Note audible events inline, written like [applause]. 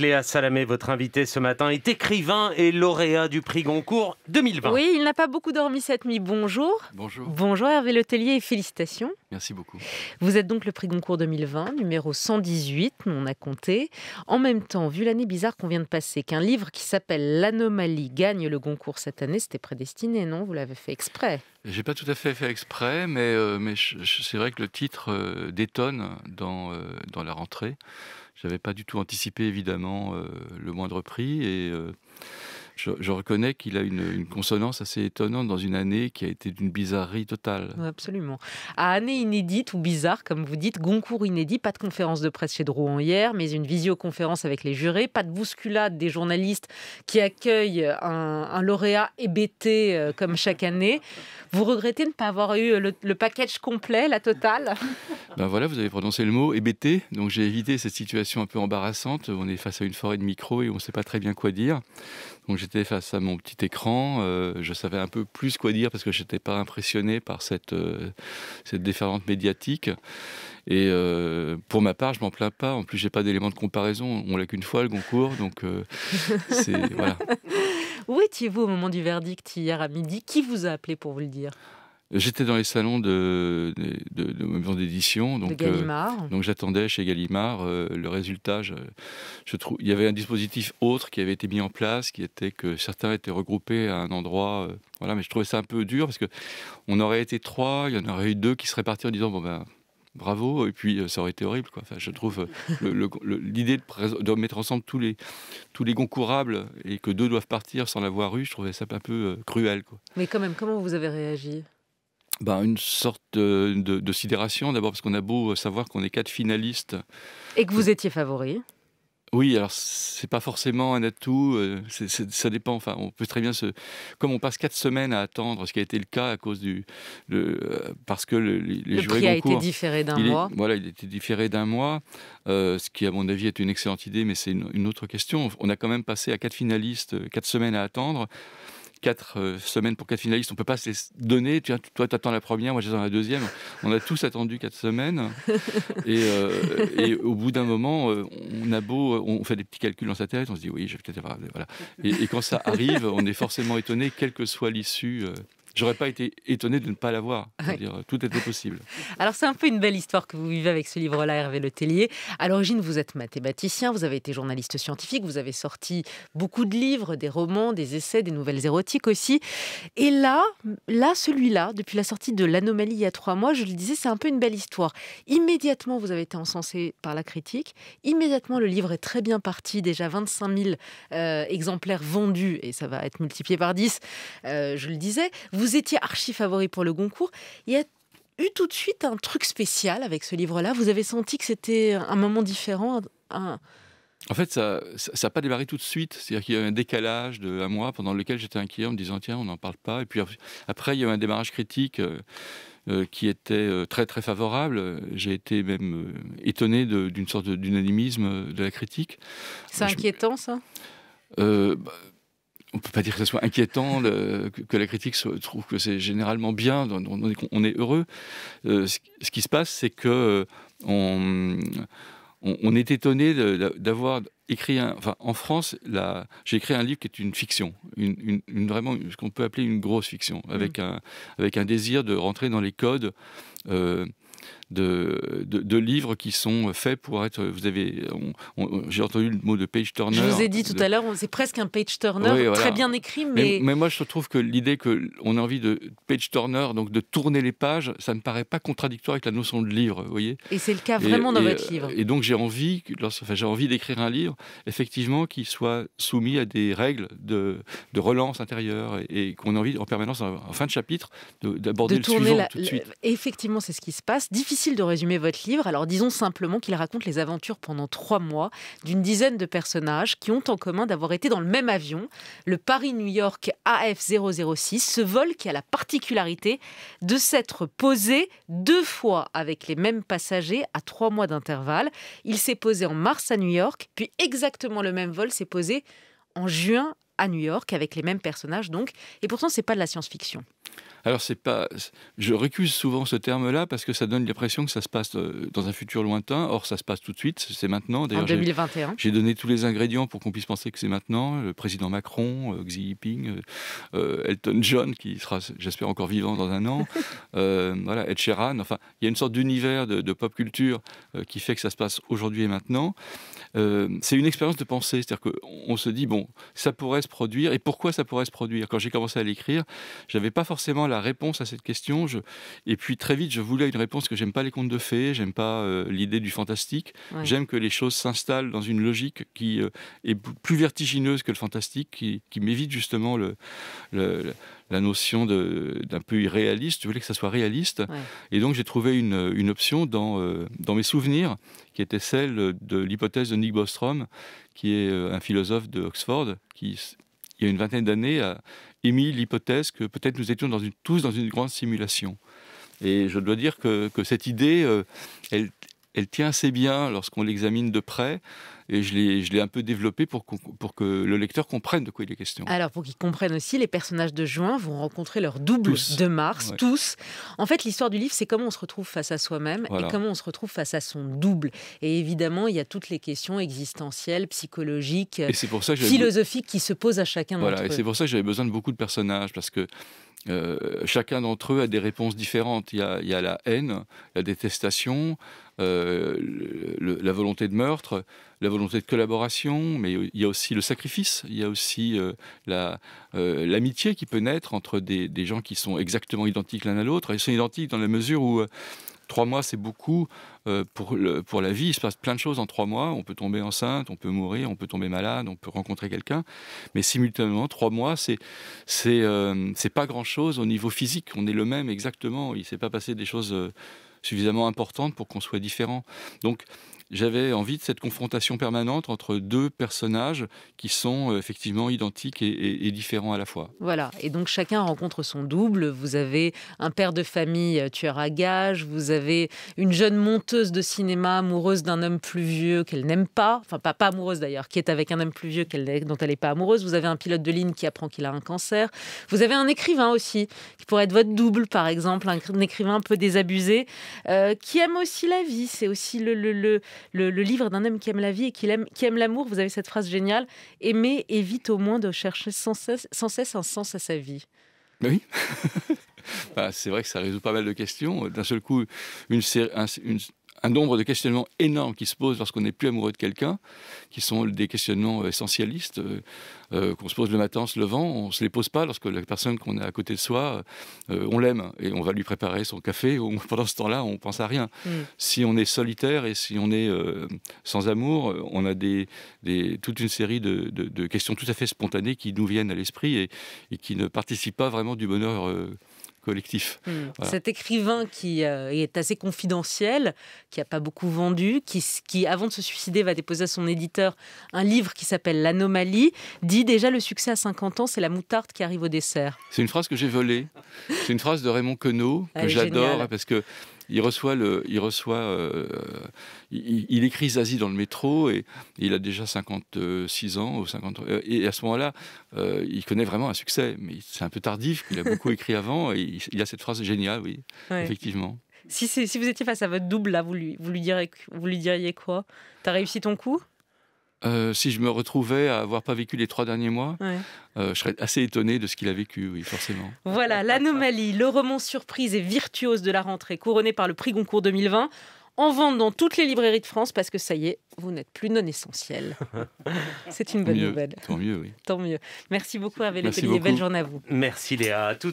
Cléa Salamé, votre invitée ce matin, est écrivain et lauréat du prix Goncourt 2020. Oui, il n'a pas beaucoup dormi cette nuit. Bonjour. Bonjour. Bonjour Hervé Letellier et félicitations. Merci beaucoup. Vous êtes donc le prix Goncourt 2020, numéro 118, on a compté. En même temps, vu l'année bizarre qu'on vient de passer, qu'un livre qui s'appelle L'anomalie gagne le Goncourt cette année, c'était prédestiné, non Vous l'avez fait exprès. J'ai pas tout à fait fait exprès, mais, euh, c'est vrai que le titre euh, détonne euh, dans la rentrée. J'avais pas du tout anticipé évidemment euh, le moindre prix et euh, je, reconnais qu'il a une, consonance assez étonnante dans une année qui a été d'une bizarrerie totale. Absolument. À année inédite ou bizarre, comme vous dites, Goncourt inédit, pas de conférence de presse chez Drouan hier, mais une visioconférence avec les jurés, pas de bousculade des journalistes qui accueillent un, lauréat hébété euh, comme chaque année. Vous regrettez de ne pas avoir eu le package complet, la totale ben voilà, vous avez prononcé le mot hébété, donc j'ai évité cette situation un peu embarrassante. On est face à une forêt de micros et on ne sait pas très bien quoi dire. Donc j'étais face à mon petit écran, euh, je savais un peu plus quoi dire parce que je n'étais pas impressionné par cette, euh, cette déferlante médiatique. Et euh, pour ma part, je m'en plains pas. En plus, j'ai pas d'éléments de comparaison. On l'a qu'une fois le concours, donc [laughs] c'est voilà. Où étiez-vous au moment du verdict hier à midi Qui vous a appelé pour vous le dire J'étais dans les salons de, de, de, d'édition, donc, euh, donc j'attendais chez Gallimard euh, le résultat. Je, trouve, il y avait un dispositif autre qui avait été mis en place, qui était que certains étaient regroupés à un endroit. Euh, voilà, mais je trouvais ça un peu dur parce que on aurait été trois, il y en aurait eu deux qui seraient partis en disant bon ben bravo, et puis ça aurait été horrible. Quoi. Enfin, je trouve l'idée de, mettre ensemble tous les, tous les concourables et que deux doivent partir sans l'avoir eu, je trouvais ça un peu cruel. Quoi. Mais quand même, comment vous avez réagi bah, une sorte de, sidération, d'abord parce qu'on a beau euh, savoir qu'on est quatre finalistes. Et que vous étiez favori oui, alors c'est pas forcément un atout, euh, ça dépend. Enfin, on peut très bien se, comme on passe quatre semaines à attendre, ce qui a été le cas à cause du, euh, parce que le, les le prix a été différé d'un mois. voilà, il a été différé d'un mois, ce qui à mon avis est une excellente idée, mais c'est une, une, autre question. On a quand même passé à quatre finalistes quatre semaines à attendre quatre euh, semaines pour quatre finalistes, on ne peut pas se les donner. toi, tu attends la première, moi, j'attends la deuxième. On a tous attendu quatre semaines. [laughs] Euh, et, au bout d'un moment, euh, on a beau, on fait des petits calculs dans sa tête, on se dit oui, je vais peut-être. Voilà. Et, et, quand ça arrive, on est forcément étonné, quelle que soit l'issue. J'aurais pas été étonné de ne pas l'avoir. Euh, tout était possible. [laughs] Alors c'est un peu une belle histoire que vous vivez avec ce livre-là, Hervé Le Tellier. À l'origine, vous êtes mathématicien, vous avez été journaliste scientifique, vous avez sorti beaucoup de livres, des romans, des essais, des nouvelles érotiques aussi. Et là, là, celui-là, depuis la sortie de l'anomalie il y a trois mois, je le disais, c'est un peu une belle histoire. Immédiatement, vous avez été encensé par la critique. Immédiatement, le livre est très bien parti. Déjà 25 000 euh, exemplaires vendus et ça va être multiplié par 10. Euh, je le disais. Vous étiez archi favori pour le Goncourt. Il y a eu tout de suite un truc spécial avec ce livre-là. Vous avez senti que c'était un moment différent, en fait, ça n'a pas démarré tout de suite. C'est-à-dire qu'il y a eu un décalage de un mois pendant lequel j'étais inquiet en me disant tiens, on n'en parle pas. Et puis après, il y a eu un démarrage critique euh, euh, qui était euh, très très favorable. J'ai été même étonné d'une sorte d'unanimisme de, la critique. C'est inquiétant, ça bah, on ne peut pas dire que ce soit inquiétant, le, que, la critique se, trouve que c'est généralement bien, on, est, on est heureux. Euh, ce, qui se passe, c'est que euh, on, on, est étonné d'avoir écrit un, enfin, en France, j'ai écrit un livre qui est une fiction, une, vraiment ce qu'on peut appeler une grosse fiction, avec, mmh. un, avec un désir de rentrer dans les codes. Euh, de, de, livres qui sont faits pour être. Vous avez, j'ai entendu le mot de page turner. Je vous ai dit tout à l'heure, c'est presque un page turner, très bien écrit, mais... mais... moi, je trouve que l'idée qu'on a envie de page turner, donc de tourner les pages, ça ne paraît pas contradictoire avec la notion de livre, vous voyez. Et c'est le cas vraiment dans votre livre. Et donc j'ai envie, enfin, j'ai envie d'écrire un livre, effectivement, qui soit soumis à des règles de, de relance intérieure et, qu'on a envie en permanence, en, fin de chapitre, d'aborder le suivant tout de suite. effectivement, c'est ce qui se passe. Difficile difficile de résumer votre livre, alors disons simplement qu'il raconte les aventures pendant trois mois d'une dizaine de personnages qui ont en commun d'avoir été dans le même avion, le Paris-New York AF006, ce vol qui a la particularité de s'être posé deux fois avec les mêmes passagers à trois mois d'intervalle. Il s'est posé en mars à New York, puis exactement le même vol s'est posé en juin à New York avec les mêmes personnages donc, et pourtant ce n'est pas de la science-fiction. Alors c'est pas, je récuse souvent ce terme-là parce que ça donne l'impression que ça se passe euh, dans un futur lointain. Or ça se passe tout de suite, c'est maintenant. En 2021. J'ai donné tous les ingrédients pour qu'on puisse penser que c'est maintenant. Le président Macron, euh, Xi Jinping, euh, Elton John qui sera, j'espère, encore vivant dans un an. [laughs] voilà, Ed Sheeran. Enfin, il y a une sorte d'univers de, pop culture qui fait que ça se passe aujourd'hui et maintenant. c'est une expérience de pensée, c'est-à-dire qu'on se dit bon, ça pourrait se produire et pourquoi ça pourrait se produire. Quand j'ai commencé à l'écrire, je n'avais pas forcément la réponse à cette question. Je... Et puis très vite, je voulais une réponse que j'aime pas les contes de fées, j'aime pas euh, l'idée du fantastique. J'aime que les choses s'installent dans une logique qui euh, est plus vertigineuse que le fantastique, qui, m'évite justement le, la notion d'un peu irréaliste. Je voulais que ça soit réaliste. Et donc j'ai trouvé une, option dans, euh, dans mes souvenirs, qui était celle de l'hypothèse de Nick Bostrom, qui est un philosophe de Oxford, qui il y a une vingtaine d'années, a euh, émis l'hypothèse que peut-être nous étions tous dans une grande simulation. Et je dois dire que, cette idée, euh, elle, elle tient assez bien lorsqu'on l'examine de près. Et je l'ai un peu développé pour, que le lecteur comprenne de quoi il est question. Alors, pour qu'il comprenne aussi, les personnages de juin vont rencontrer leur double de mars, tous. En fait, l'histoire du livre, c'est comment on se retrouve face à soi-même et comment on se retrouve face à son double. Et évidemment, il y a toutes les questions existentielles, psychologiques, philosophiques qui se posent à chacun d'entre voilà, Et c'est pour ça que j'avais besoin de beaucoup de personnages, parce que euh, chacun d'entre eux a des réponses différentes. Il y il y a la haine, la détestation, euh, la volonté de meurtre, la volonté de collaboration, mais il y a aussi le sacrifice, il y a aussi euh, euh, l'amitié qui peut naître entre des, gens qui sont exactement identiques l'un à l'autre. Ils sont identiques dans la mesure où trois mois, c'est beaucoup pour, pour la vie. Il se passe plein de choses en trois mois. On peut tomber enceinte, on peut mourir, on peut tomber malade, on peut rencontrer quelqu'un. Mais simultanément, trois mois, c'est pas grand-chose au niveau physique. On est le même exactement. Il ne s'est pas passé des choses suffisamment importante pour qu'on soit différent. Donc, j'avais envie de cette confrontation permanente entre deux personnages qui sont euh, effectivement identiques et, différents à la fois. Voilà, et donc chacun rencontre son double. Vous avez un père de famille euh, tueur à gages, vous avez une jeune monteuse de cinéma amoureuse d'un homme plus vieux qu'elle n'aime pas, enfin pas, pas amoureuse d'ailleurs, qui est avec un homme plus vieux dont elle n'est pas amoureuse. Vous avez un pilote de ligne qui apprend qu'il a un cancer. Vous avez un écrivain aussi, qui pourrait être votre double par exemple, un, un écrivain un peu désabusé euh, qui aime aussi la vie. C'est aussi le, le, livre d'un homme qui aime la vie et qui aime, qui aime l'amour. Vous avez cette phrase géniale Aimer évite au moins de chercher sans cesse, sans un sens à sa vie. Oui. [laughs] Bah, c'est vrai que ça résout pas mal de questions. D'un seul coup, une, série un nombre de questionnements énormes qui se posent lorsqu'on n'est plus amoureux de quelqu'un, qui sont des questionnements euh, essentialistes euh, euh, qu'on se pose le matin en se levant. On ne se les pose pas lorsque la personne qu'on a à côté de soi, on l'aime et on va lui préparer son café. [laughs] pendant ce temps-là, on pense à rien. Mm. Si on est solitaire et si on est sans amour, on a des, toute une série de, questions tout à fait spontanées qui nous viennent à l'esprit et, qui ne participent pas vraiment du bonheur collectif. Hmm. Cet écrivain qui euh, est assez confidentiel, qui n'a pas beaucoup vendu, qui, qui, avant de se suicider, va déposer à son éditeur un livre qui s'appelle L'Anomalie, dit déjà le succès à 50 ans, c'est la moutarde qui arrive au dessert. C'est une phrase que j'ai volée. C'est une phrase de Raymond Queneau que j'adore parce que il reçoit le, il reçoit, euh, il, écrit Zazie dans le métro et, il a déjà 56 ans ou 50 euh, et à ce moment-là, euh, il connaît vraiment un succès, mais c'est un peu tardif. Il a beaucoup [laughs] écrit avant et il, a cette phrase géniale, oui, effectivement. Si, si, vous étiez face à votre double là, vous lui, vous lui, vous lui diriez quoi T'as réussi ton coup euh, si je me retrouvais à avoir pas vécu les trois derniers mois, euh, je serais assez étonné de ce qu'il a vécu, oui, forcément. Voilà, [laughs] l'anomalie, le roman surprise et virtuose de la rentrée, couronné par le prix Goncourt 2020, en vente dans toutes les librairies de France, parce que ça y est, vous n'êtes plus non essentiel. [laughs] C'est une bonne nouvelle. Tant mieux, oui. Tant mieux. Merci beaucoup, Hervé et Belle journée à vous. Merci, Léa. À tout